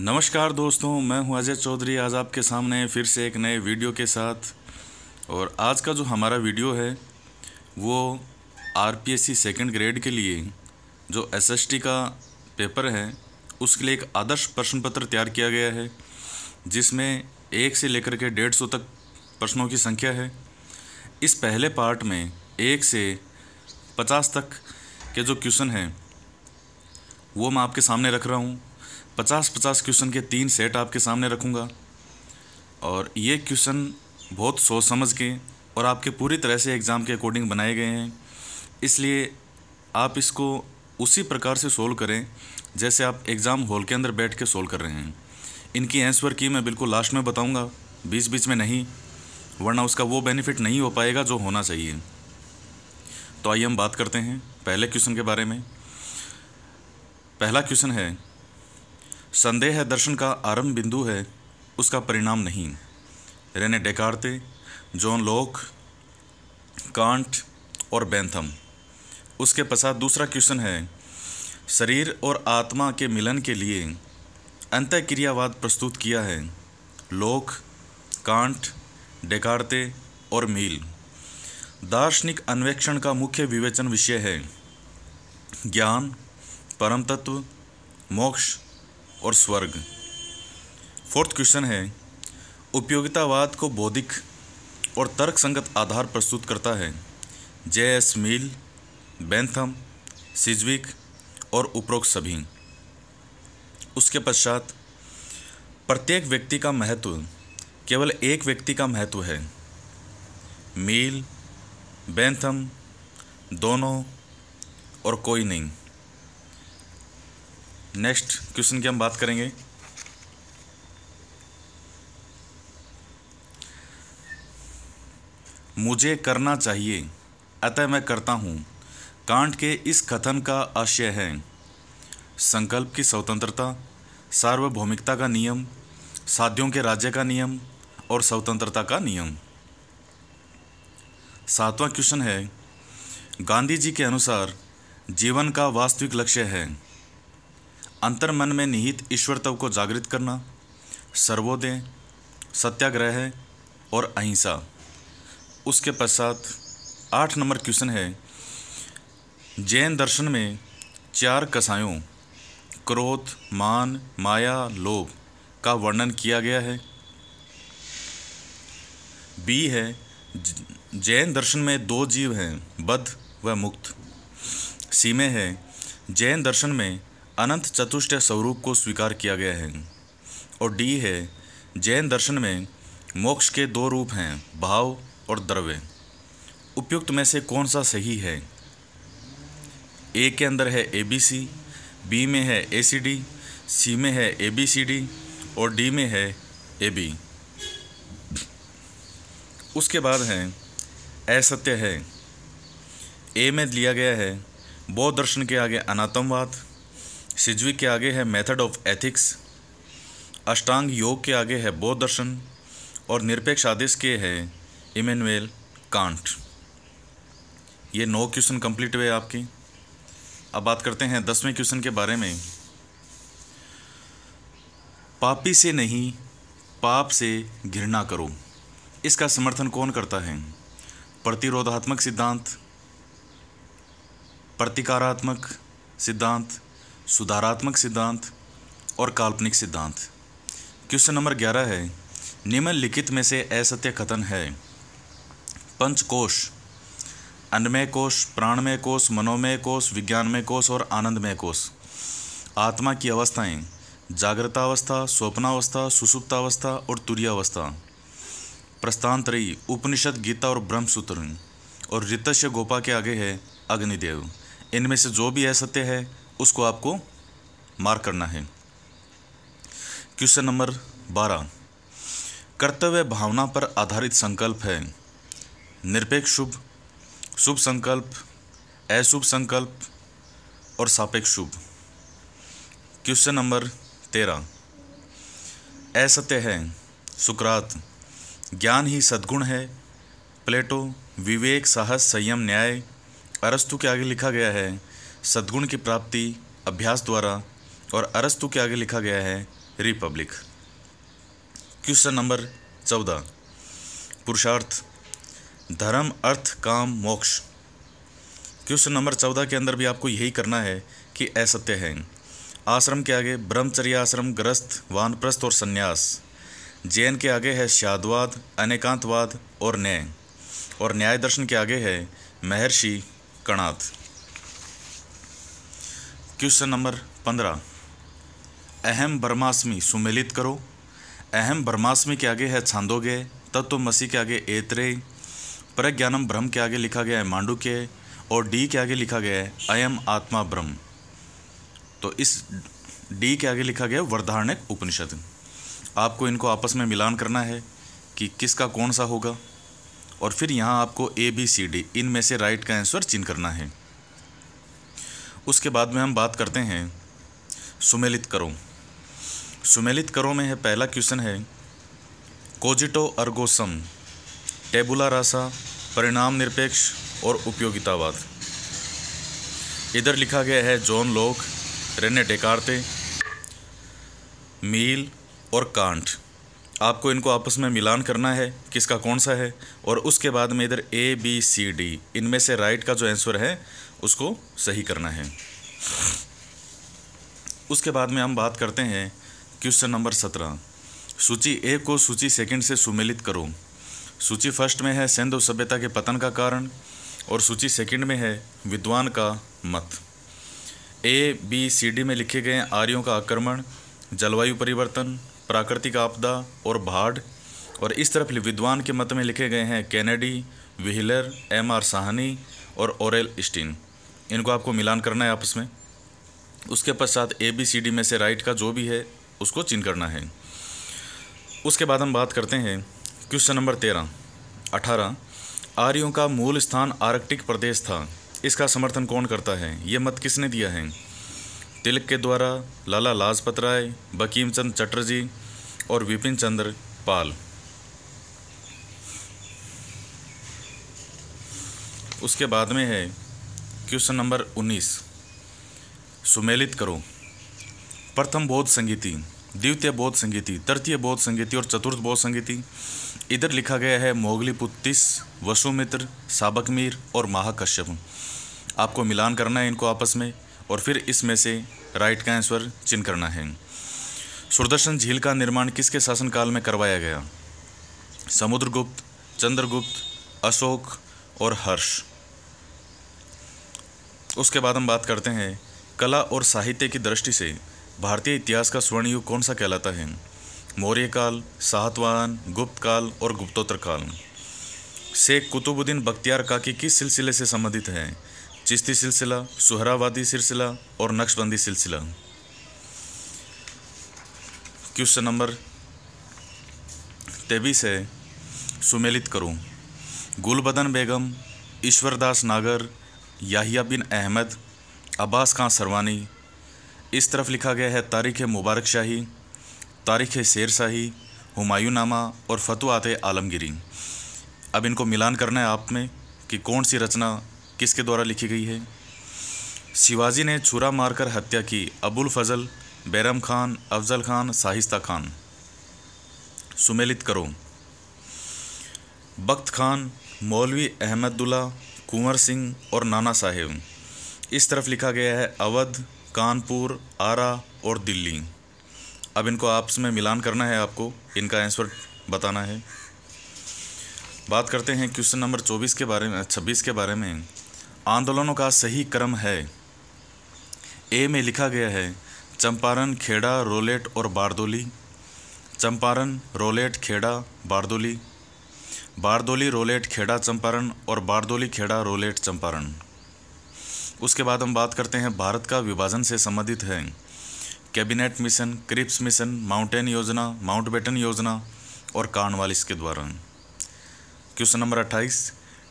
नमस्कार दोस्तों मैं हूं अजय चौधरी आज आपके सामने फिर से एक नए वीडियो के साथ और आज का जो हमारा वीडियो है वो R P S C second grade के लिए जो एस एस टी का पेपर है उसके लिए एक आदर्श प्रश्न पत्र तैयार किया गया है जिसमें एक से लेकर के डेढ़ सौ तक प्रश्नों की संख्या है इस पहले पार्ट में एक से पचास तक के जो क्वेश्चन हैं वो मैं आपके सामने रख रहा हूँ पचास पचास क्वेश्चन के तीन सेट आपके सामने रखूँगा और ये क्वेश्चन बहुत सोच समझ के और आपके पूरी तरह से एग्ज़ाम के अकॉर्डिंग बनाए गए हैं इसलिए आप इसको उसी प्रकार से सोल्व करें जैसे आप एग्ज़ाम हॉल के अंदर बैठ के सोल्व कर रहे हैं इनकी आंसर की मैं बिल्कुल लास्ट में बताऊँगा बीच बीच में नहीं वरना उसका वो बेनिफिट नहीं हो पाएगा जो होना चाहिए तो आइए हम बात करते हैं पहले क्वेश्चन के बारे में पहला क्वेश्चन है संदेह दर्शन का आरंभ बिंदु है उसका परिणाम नहीं Rene Descartes John Locke Kant और बैंथम उसके पश्चात दूसरा क्वेश्चन है शरीर और आत्मा के मिलन के लिए क्रियावाद प्रस्तुत किया है लोक कांट डेकार्ते और मील दार्शनिक अन्वेक्षण का मुख्य विवेचन विषय है ज्ञान परम तत्व मोक्ष और स्वर्ग फोर्थ क्वेश्चन है उपयोगितावाद को बौद्धिक और तर्कसंगत आधार प्रस्तुत करता है जे एस मील बेंथम सिजविक और उपरोक्त सभी उसके पश्चात प्रत्येक व्यक्ति का महत्व केवल एक व्यक्ति का महत्व है मील बेंथम दोनों और कोई नहीं नेक्स्ट क्वेश्चन की हम बात करेंगे मुझे करना चाहिए अतः मैं करता हूँ कांट के इस कथन का आशय है संकल्प की स्वतंत्रता सार्वभौमिकता का नियम साध्यों के राज्य का नियम और स्वतंत्रता का नियम सातवां क्वेश्चन है गांधी जी के अनुसार जीवन का वास्तविक लक्ष्य है अंतर मन में निहित ईश्वर तव को जागृत करना सर्वोदय सत्याग्रह और अहिंसा उसके पश्चात आठ नंबर क्वेश्चन है जैन दर्शन में चार कसायों क्रोध मान माया लोभ का वर्णन किया गया है बी है जैन दर्शन में दो जीव हैं बद्ध व मुक्त सी में है जैन दर्शन में अनंत चतुष्ट स्वरूप को स्वीकार किया गया है और डी है जैन दर्शन में मोक्ष के दो रूप हैं भाव और द्रव्य उपयुक्त में से कौन सा सही है ए के अंदर है ए बी सी बी में है ए सी डी सी में है ए बी सी डी और डी में है ए बी उसके बाद है असत्य है ए में लिया गया है बौद्ध दर्शन के आगे अनात्मवाद सिजवी के आगे है मेथड ऑफ एथिक्स अष्टांग योग के आगे है बौद्ध दर्शन और निरपेक्ष आदेश के है इमेनुएल कांट ये नौ क्वेश्चन कंप्लीट हुए आपकी अब बात करते हैं दसवें क्वेश्चन के बारे में पापी से नहीं पाप से घृणा करो इसका समर्थन कौन करता है प्रतिरोधात्मक सिद्धांत प्रतिकारात्मक सिद्धांत सुधारात्मक सिद्धांत और काल्पनिक सिद्धांत क्वेश्चन नंबर ग्यारह है निम्नलिखित में से असत्य कथन है पंचकोश अन्नमय कोश प्राणमय कोश मनोमय कोश विज्ञानमय कोश और आनंदमय कोश आत्मा की अवस्थाएं जागृतावस्था स्वप्नावस्था सुसुप्तावस्था और तुरियावस्था प्रस्तांतरी उपनिषद गीता और ब्रह्मसूत्र और ऋतस्य गोपा के आगे है अग्निदेव इनमें से जो भी असत्य है उसको आपको मार्क करना है क्वेश्चन नंबर बारह कर्तव्य भावना पर आधारित संकल्प है निरपेक्ष शुभ शुभ संकल्प अशुभ संकल्प और सापेक्ष शुभ क्वेश्चन नंबर तेरह असत्य है सुकरात ज्ञान ही सद्गुण है प्लेटो विवेक साहस संयम न्याय अरस्तु के आगे लिखा गया है सद्गुण की प्राप्ति अभ्यास द्वारा और अरस्तु के आगे लिखा गया है रिपब्लिक क्वेश्चन नंबर चौदह पुरुषार्थ धर्म अर्थ काम मोक्ष क्वेश्चन नंबर चौदह के अंदर भी आपको यही करना है कि असत्य है आश्रम के आगे ब्रह्मचर्य आश्रम ग्रस्त वानप्रस्थ और संन्यास जैन के आगे है शादवाद अनेकांतवाद और न्याय और न्याय दर्शन के आगे है महर्षि कणाथ क्वेश्चन नंबर पंद्रह अहम ब्रह्माष्टमी सुमेलित करो अहम ब्रह्माष्टमी के आगे है छांदोगे तत्व मसीह के आगे एतरे प्रज्ञानम ब्रह्म के आगे लिखा गया है मांडू के और डी के आगे लिखा गया है अयम आत्मा ब्रह्म तो इस डी के आगे लिखा गया है वर्धारणिक उपनिषद आपको इनको आपस में मिलान करना है कि किसका कौन सा होगा और फिर यहाँ आपको ए बी सी डी इनमें से राइट का आंसर चिन्ह करना है उसके बाद में हम बात करते हैं सुमेलित करो सुमेलित करो में है पहला क्वेश्चन है कोजिटो अर्गोसम टेबुला रासा परिणाम निरपेक्ष और उपयोगितावाद इधर लिखा गया है जॉन लोक रेने डेकार्ते मील और कांट आपको इनको आपस में मिलान करना है किसका कौन सा है और उसके बाद में इधर ए बी सी डी इनमें से राइट का जो आंसर है उसको सही करना है उसके बाद में हम बात करते हैं क्वेश्चन नंबर सत्रह सूची ए को सूची सेकंड से सुमेलित करो सूची फर्स्ट में है सिंधु सभ्यता के पतन का कारण और सूची सेकंड में है विद्वान का मत ए बी सी डी में लिखे गए आर्यों का आक्रमण जलवायु परिवर्तन प्राकृतिक आपदा और बाढ़ और इस तरफ विद्वान के मत में लिखे गए हैं Kennedy Wheeler M R Sahni और ओरेल स्टीन इनको आपको मिलान करना है आपस में उसके पश्चात ए बी सी डी में से राइट का जो भी है उसको चिन्ह करना है उसके बाद हम बात करते हैं क्वेश्चन नंबर तेरह अठारह आर्यों का मूल स्थान आर्कटिक प्रदेश था इसका समर्थन कौन करता है ये मत किसने दिया है तिलक के द्वारा लाला लाजपत राय बकीम चंद चटर्जी और विपिन चंद्र पाल उसके बाद में है क्वेश्चन नंबर 19 सुमेलित करो प्रथम बौद्ध संगीति द्वितीय बौद्ध संगीति तृतीय बौद्ध संगीति और चतुर्थ बौद्ध संगीति इधर लिखा गया है मोगलीपुत्तिस वसुमित्र साबकमीर और महाकश्यप आपको मिलान करना है इनको आपस में और फिर इसमें से राइट का आंसर चिन्ह करना है सुदर्शन झील का निर्माण किसके शासनकाल में करवाया गया समुद्रगुप्त चंद्रगुप्त अशोक और हर्ष उसके बाद हम बात करते हैं कला और साहित्य की दृष्टि से भारतीय इतिहास का स्वर्ण युग कौन सा कहलाता है मौर्य काल सातवाहन गुप्त काल और गुप्तोत्तर काल शेख कुतुबुद्दीन बख्तियार काकी किस सिलसिले से संबंधित है चिश्ती सिलसिला सुहरावादी सिलसिला और नक्शबंदी सिलसिला क्वेश्चन नंबर तेबीस है सुमेलित करूँ गुलबदन बेगम ईश्वरदास नागर याहिया बिन अहमद अब्बास खां सरवानी इस तरफ लिखा गया है तारीख़ मुबारक शाही तारीख़ शेर शाही हमायू नामा और फतवात आलमगिरी अब इनको मिलान करना है आप में कि कौन सी रचना किसके द्वारा लिखी गई है शिवाजी ने छुरा मारकर हत्या की अबुल फजल बैरम खान अफजल खान साहिस्ता खान सुमेलित करो बख्त खान मौलवी अहमदुल्ला कुंवर सिंह और नाना साहेब इस तरफ लिखा गया है अवध कानपुर आरा और दिल्ली अब इनको आपस में मिलान करना है आपको इनका आंसर बताना है बात करते हैं क्वेश्चन नंबर चौबीस के बारे में छब्बीस के बारे में आंदोलनों का सही क्रम है ए में लिखा गया है चंपारण खेड़ा रोलेट और बारदोली चंपारण रोलेट खेड़ा बारदोली बारदोली रोलेट खेड़ा चंपारण और बारदोली खेड़ा रोलेट चंपारण उसके बाद हम बात करते हैं भारत का विभाजन से संबंधित है cabinet mission Cripps mission mountain योजना माउंट बेटन योजना और वालिस के द्वारा क्वेश्चन नंबर 28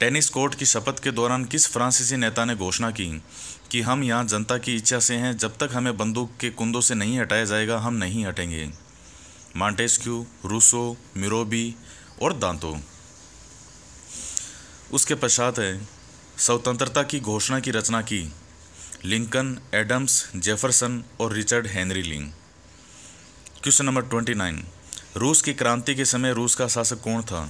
टेनिस कोर्ट की शपथ के दौरान किस फ्रांसीसी नेता ने घोषणा की कि हम यहाँ जनता की इच्छा से हैं जब तक हमें बंदूक के कुंदों से नहीं हटाया जाएगा हम नहीं हटेंगे मांटेस्क्यू रूसो मिरोबी और दांतो उसके पश्चात है स्वतंत्रता की घोषणा की रचना की लिंकन एडम्स जेफरसन और रिचर्ड हेनरी लिंग क्वेश्चन नंबर ट्वेंटी नाइन रूस की क्रांति के समय रूस का शासक कौन था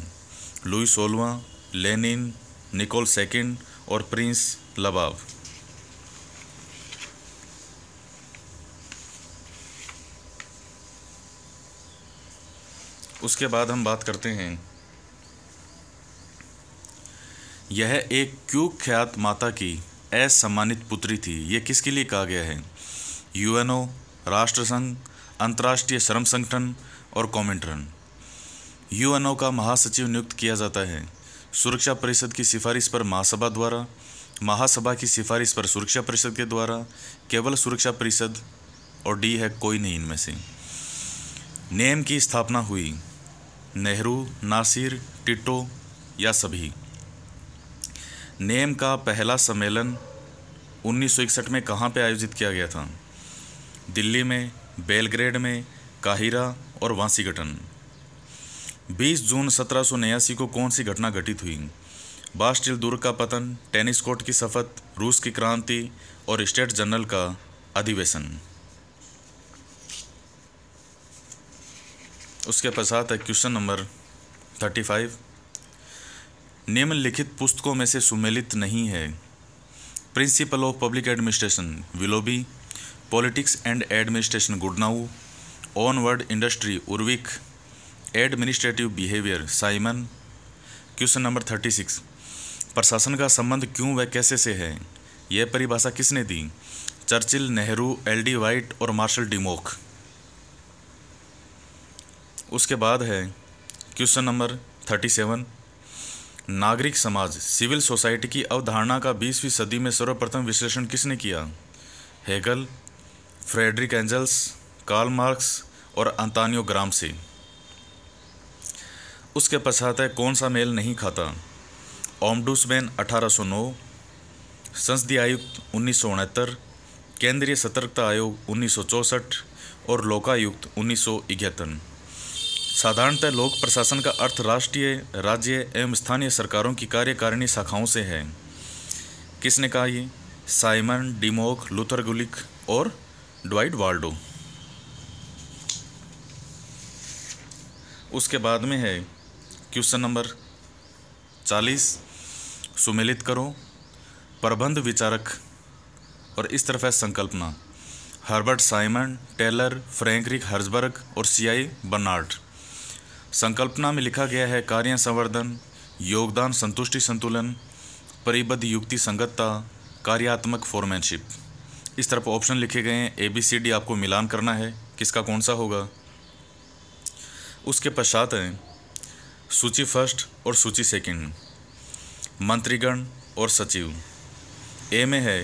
लुई सोलवा लेनिन निकोल सेकेंड और प्रिंस लबाव उसके बाद हम बात करते हैं यह एक ख्यात माता की असम्मानित पुत्री थी यह किसके लिए कहा गया है यूएनओ राष्ट्रसंघ अंतर्राष्ट्रीय श्रम संगठन और कॉमेंटरन यूएनओ का महासचिव नियुक्त किया जाता है सुरक्षा परिषद की सिफारिश पर महासभा द्वारा महासभा की सिफारिश पर सुरक्षा परिषद के द्वारा केवल सुरक्षा परिषद और डी है कोई नहीं इनमें से नेम की स्थापना हुई नेहरू नासिर टिटो या सभी नेम का पहला सम्मेलन 1961 में कहाँ पे आयोजित किया गया था दिल्ली में बेलग्रेड में काहिरा और गठन 20 जून सत्रह को कौन सी घटना घटित हुई बास्टिल दुर्ग का पतन टेनिस कोर्ट की शपथ रूस की क्रांति और स्टेट जनरल का अधिवेशन उसके पश्चात है क्वेश्चन नंबर थर्टी फाइव निम्नलिखित पुस्तकों में से सुमेलित नहीं है principle of public administration Willoughby politics and administration Goodnow onward industry Urwick administrative behaviour Simon question number thirty six प्रशासन का संबंध क्यों व कैसे से है यह परिभाषा किसने दी Churchill Nehru L D White और मार्शल डिमोक उसके बाद है क्वेश्चन नंबर थर्टी सेवन नागरिक समाज सिविल सोसाइटी की अवधारणा का 20वीं सदी में सर्वप्रथम विश्लेषण किसने किया Hegel Friedrich Engels Karl Marx और अंतानियो ग्रामसी उसके पश्चात है कौन सा मेल नहीं खाता ओमडूसमैन 1809 संसदीय आयुक्त उन्नीस केंद्रीय सतर्कता आयोग उन्नीस और लोकायुक्त उन्नीस साधारणतः लोक प्रशासन का अर्थ राष्ट्रीय राज्य एवं स्थानीय सरकारों की कार्यकारिणी शाखाओं से है किसने कहा ये साइमन डिमोक लुथरगुलिक और ड्वाइड वाल्डो उसके बाद में है क्वेश्चन नंबर चालीस सुमेलित करो प्रबंध विचारक और इस तरफ है संकल्पना Herbert Simon Taylor Frederick Herzberg और सीआई बर्नार्ड संकल्पना में लिखा गया है कार्य संवर्धन योगदान संतुष्टि संतुलन परिबद्ध युक्ति संगतता कार्यात्मक फोरमैनशिप इस तरफ ऑप्शन लिखे गए हैं ए बी सी डी आपको मिलान करना है किसका कौन सा होगा उसके पश्चात हैं सूची फर्स्ट और सूची सेकंड मंत्रीगण और सचिव ए में है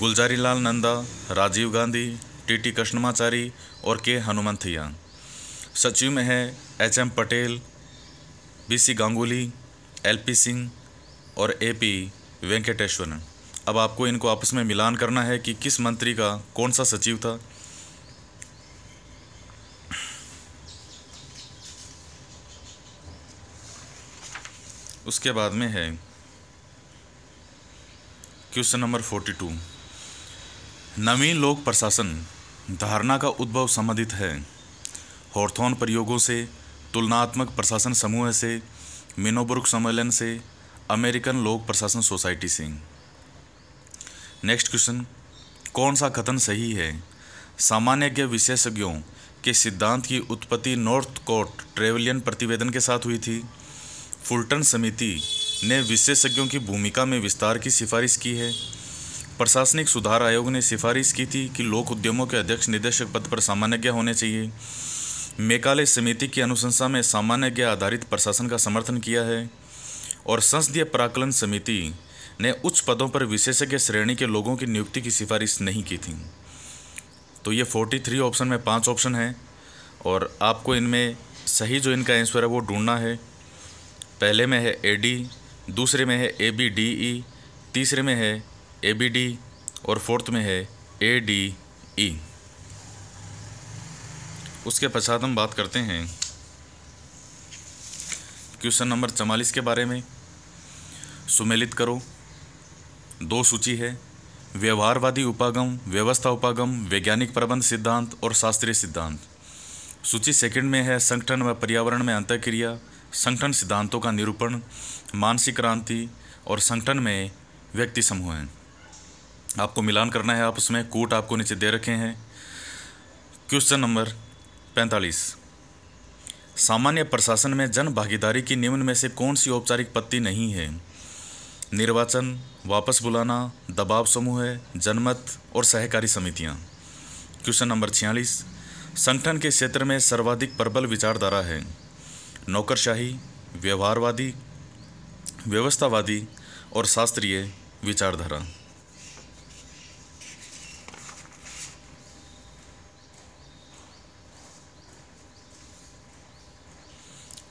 गुलजारी लाल नंदा राजीव गांधी टी टी कृष्णमाचारी और के हनुमंथिया सचिव में है H M Patel B C Ganguly L P Singh और ए पी वेंकटेश्वरन अब आपको इनको आपस में मिलान करना है कि किस मंत्री का कौन सा सचिव था उसके बाद में है क्वेश्चन नंबर फोर्टी टू नवीन लोक प्रशासन धारणा का उद्भव संबंधित है हॉर्थोन प्रयोगों से तुलनात्मक प्रशासन समूह से मिनोबुर्ग सम्मेलन से अमेरिकन लोक प्रशासन सोसाइटी से नेक्स्ट क्वेश्चन कौन सा कथन सही है सामान्यज्ञ विशेषज्ञों के सिद्धांत की उत्पत्ति नॉर्थ कोर्ट ट्रेवलियन प्रतिवेदन के साथ हुई थी फुलटन समिति ने विशेषज्ञों की भूमिका में विस्तार की सिफारिश की है प्रशासनिक सुधार आयोग ने सिफारिश की थी कि लोक उद्यमों के अध्यक्ष निदेशक पद पर सामान्यज्ञ होने चाहिए मेकाले समिति की अनुशंसा में सामान्य ज्ञा आधारित प्रशासन का समर्थन किया है और संसदीय प्राकलन समिति ने उच्च पदों पर विशेषज्ञ श्रेणी के लोगों की नियुक्ति की सिफारिश नहीं की थी तो ये 43 ऑप्शन में पांच ऑप्शन हैं और आपको इनमें सही जो इनका आंसर है वो ढूंढना है पहले में है ए डी दूसरे में है ए बी डी ई तीसरे में है ए बी डी और फोर्थ में है ए डी ई उसके पश्चात हम बात करते हैं क्वेश्चन नंबर चवालीस के बारे में सुमेलित करो दो सूची है व्यवहारवादी उपागम व्यवस्था उपागम वैज्ञानिक प्रबंध सिद्धांत और शास्त्रीय सिद्धांत सूची सेकंड में है संगठन व पर्यावरण में अंतक्रिया संगठन सिद्धांतों का निरूपण मानसिक क्रांति और संगठन में व्यक्ति समूह हैं आपको मिलान करना है आप उसमें कोट आपको नीचे दे रखे हैं क्वेश्चन नंबर पैंतालीस सामान्य प्रशासन में जन भागीदारी की निम्न में से कौन सी औपचारिक पत्ति नहीं है निर्वाचन वापस बुलाना दबाव समूह है जनमत और सहकारी समितियां। क्वेश्चन नंबर छियालीस संगठन के क्षेत्र में सर्वाधिक प्रबल विचारधारा है नौकरशाही व्यवहारवादी व्यवस्थावादी और शास्त्रीय विचारधारा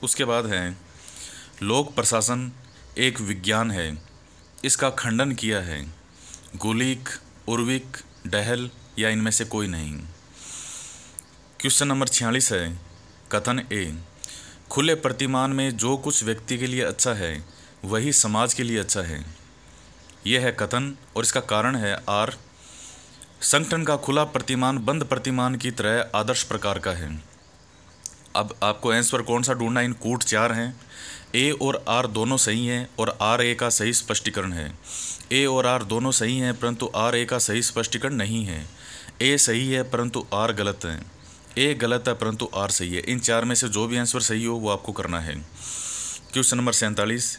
उसके बाद है लोक प्रशासन एक विज्ञान है इसका खंडन किया है गोलिक उर्विक डहल या इनमें से कोई नहीं क्वेश्चन नंबर छियालीस है कथन ए खुले प्रतिमान में जो कुछ व्यक्ति के लिए अच्छा है वही समाज के लिए अच्छा है यह है कथन और इसका कारण है आर संगठन का खुला प्रतिमान बंद प्रतिमान की तरह आदर्श प्रकार का है अब आपको आंसर कौन सा ढूंढना इन कूट चार हैं ए और आर दोनों सही हैं और आर ए का सही स्पष्टीकरण है ए और आर दोनों सही हैं परंतु आर ए का सही स्पष्टीकरण नहीं है ए सही है परंतु आर गलत है ए गलत है परंतु आर सही है इन चार में से जो भी आंसर सही हो वो आपको करना है क्वेश्चन नंबर सैंतालीस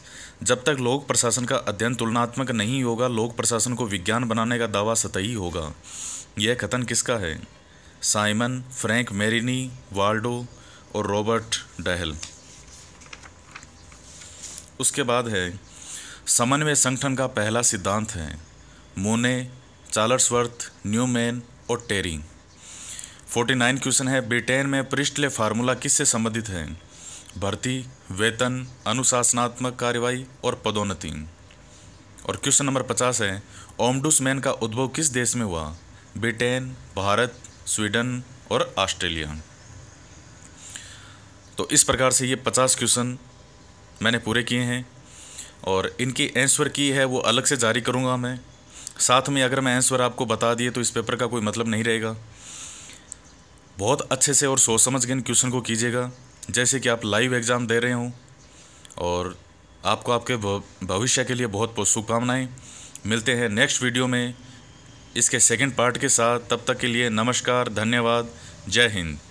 जब तक लोक प्रशासन का अध्ययन तुलनात्मक नहीं होगा लोक प्रशासन को विज्ञान बनाने का दावा सतही होगा यह कथन किसका है साइमन फ्रैंक मेरिनी वाल्डो और रॉबर्ट डहल उसके बाद है समन्वय संगठन का पहला सिद्धांत है मोने चार्लर्सवर्थ न्यूमैन और फोर्टी 49 क्वेश्चन है ब्रिटेन में पृष्ठले फार्मूला किससे संबंधित है भर्ती वेतन अनुशासनात्मक कार्रवाई और पदोन्नति और क्वेश्चन नंबर पचास है मैन का उद्भव किस देश में हुआ ब्रिटेन भारत स्वीडन और ऑस्ट्रेलिया तो इस प्रकार से ये पचास क्वेश्चन मैंने पूरे किए हैं और इनकी आंसर की है वो अलग से जारी करूँगा मैं साथ में अगर मैं आंसर आपको बता दिए तो इस पेपर का कोई मतलब नहीं रहेगा बहुत अच्छे से और सोच समझ के इन क्वेश्चन को कीजिएगा जैसे कि आप लाइव एग्ज़ाम दे रहे हों और आपको आपके भविष्य के लिए बहुत बहुत शुभकामनाएँ मिलते हैं नेक्स्ट वीडियो में इसके सेकंड पार्ट के साथ तब तक के लिए नमस्कार धन्यवाद जय हिंद